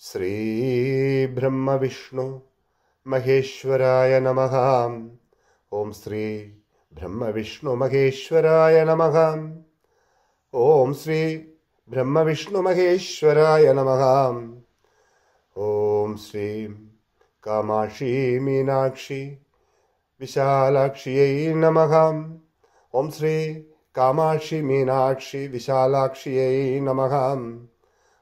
श्रीब्रह्मविष्णु महेश्वराय नमः ॐ श्री ब्रह्मविष्णुमहेश्वराय नमः ॐ श्री ब्रह्मविष्णुमहेश्वराय नमः ॐ श्री कामाक्षी मीनाक्षी विशालाक्ष्यै नमः ॐ श्री कामाक्षी मीनाक्षी विशालाक्ष्यै नमः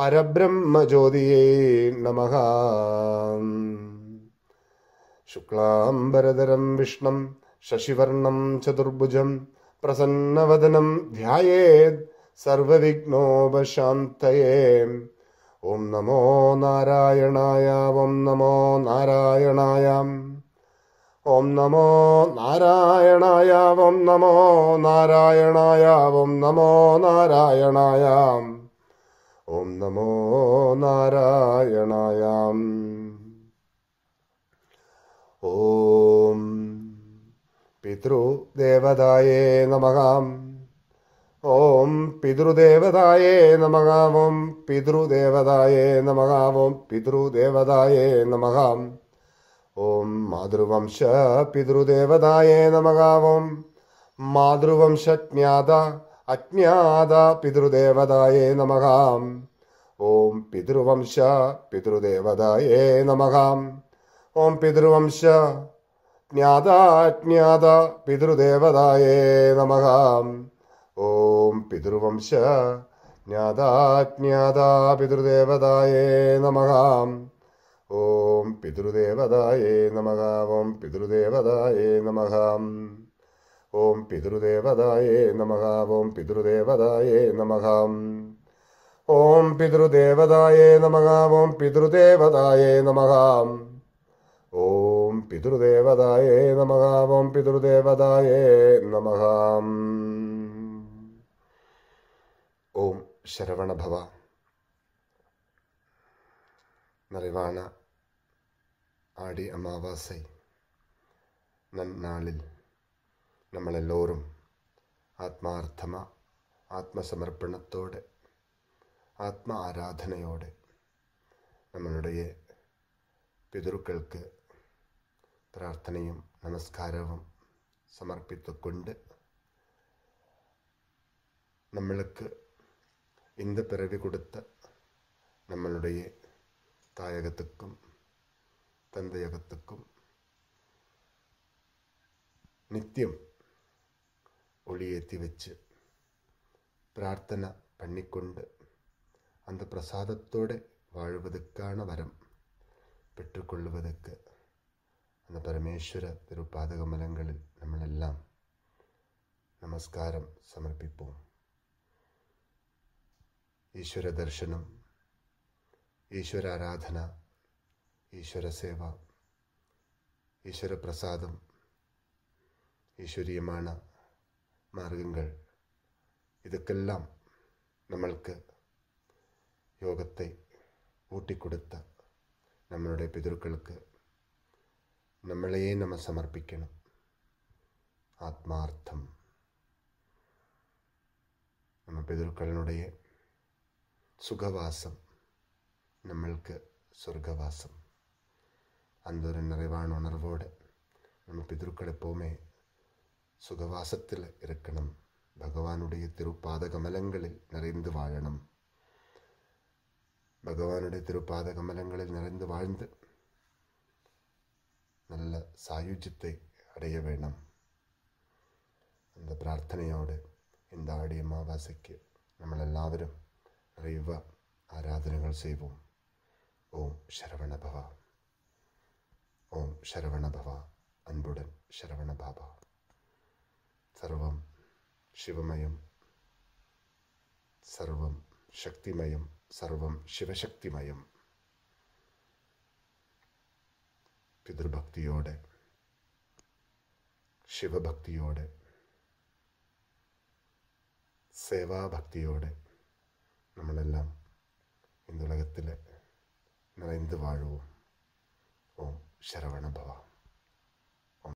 പരബ്രഹ്മജ്യോതിയേ നമ ശുക്ലാംബരതരം വിഷ്ണം ശശിവർണം ചതുർഭുജം പ്രസന്നവദനം ധ്യായേത് സർവവിഘ്നോപശാന്തയേ ഓം നമോ നാരായണായ ഓം നമോ നാരായണായ ഓം നമോ നാരായണായ ഓം നമോ നാരായണായ ഓം നമോ നാരായണായ ഓം നമോ നാരായണായം ഓം പിതൃദേവതായേ നമകാം ഓം പിതൃദേവതായേ നമകാം ഓം പിതൃദേവതായേ നമകാം ഓം പിതൃദേവതായേ നമകാം ഓം മാതൃവംശ പിതൃദേവതായേ നമകാം ഓം മാതൃവംശജ്ഞാത അജ്ഞാത പിതൃദേവതായേ നമകാം ഓം പിതൃവംശ പിതൃദേവതായേ നമകാം ഓം പിതൃവംശ ജ്ഞാതാജ്ഞാത പിതൃദേവതായേ നമകാം ഓം പിതൃവംശ ജ്ഞാതാജ്ഞാത പിതൃദേവതായേ നമകാം ഓം പിതൃദേവതായേ നമകാം ഓം പിതൃദേവതായേ നമകാം ഓം പിതൃദേവതായേ നമ ഓം പിതൃദേവതായേ നമ ഓം പിതൃദേവതായേ നമ ഓം പിതൃദേവതായേ നമ ഓം പിതൃദേവതായേ നമ ഓം പിതൃദേവതായ നമ ഓം ശരവണഭവ നിറവാണ ആടി അമാവാസൈ നന്നാളിൽ നമ്മളെല്ലാവരും ആത്മാർത്ഥമ ആത്മസമർപ്പണത്തോടെ ആത്മ ആരാധനയോടെ നമ്മളുടെ പിതൃക്കൾക്ക് പ്രാർത്ഥനയും നമസ്കാരവും സമർപ്പിച്ചുകൊണ്ട് നമ്മൾക്ക് ഇന്ത് പിറവി കൊടുത്ത നമ്മളുടെ തായകത്തുക്കും തന്തയകത്തുക്കും നിത്യം കുളിയെത്തി വെച്ച് പ്രാർത്ഥന പണിക്കൊണ്ട് പ്രസാദത്തോടെ വാഴുവതുക്കാണ് വരം പെട്ടുകൊള്ളുവതുക്ക് എന്ന പരമേശ്വര തിരുപാതകമലങ്ങളിൽ നമ്മളെല്ലാം നമസ്കാരം സമർപ്പിപ്പോം ഈശ്വര ദർശനം ഈശ്വരാരാധന ഈശ്വരസേവ ഈശ്വരപ്രസാദം ഈശ്വരീയമാണ് മാർഗങ്ങൾ ഇതൊക്കെല്ലാം നമ്മൾക്ക് യോഗത്തെ ഊട്ടിക്കൊടുത്ത നമ്മളുടെ പിതൃക്കൾക്ക് നമ്മളെ നമ്മൾ സമർപ്പിക്കണം ആത്മാർത്ഥം നമ്മ പിതൃക്കളുടെ സുഖവാസം നമ്മൾക്ക് സ്വർഗവാസം അന്തൊരു നിറവാണ് ഉണർവോടെ നമ്മൾ പിതൃക്കളെപ്പോമേ സുഖവാസത്തിൽ ഇരിക്കണം ഭഗവാനുടെ തിരുപ്പാദ കമലങ്ങളിൽ വാഴണം ഭഗവാനുടെ തിരുപ്പാദ കമലങ്ങളിൽ നിറയ്ന്ന് വാഴ്ന്ന് നല്ല സായുജ്യത്തെ അടയ വേണം എന്ന പ്രാർത്ഥനയോട് இந்த ആടി അമാവാസയ്ക്ക് നമ്മളെല്ലാവരും അറിയുക ആരാധനകൾ ചെയ്യും ഓം ശരവണഭവ ഓം ശരവണഭവ അൻപുടൻ ശരവണ ബാബ സർവം ശിവമയം സർവം ശക്തിമയം സർവം ശിവശക്തിമയം പിതൃഭക്തിയോടെ ശിവഭക്തിയോടെ സേവാഭക്തിയോടെ നമ്മളെല്ലാം ഇന്നുലകത്തിൽ നിറൈന്ത് വാഴവും ഓം ശരവണഭവ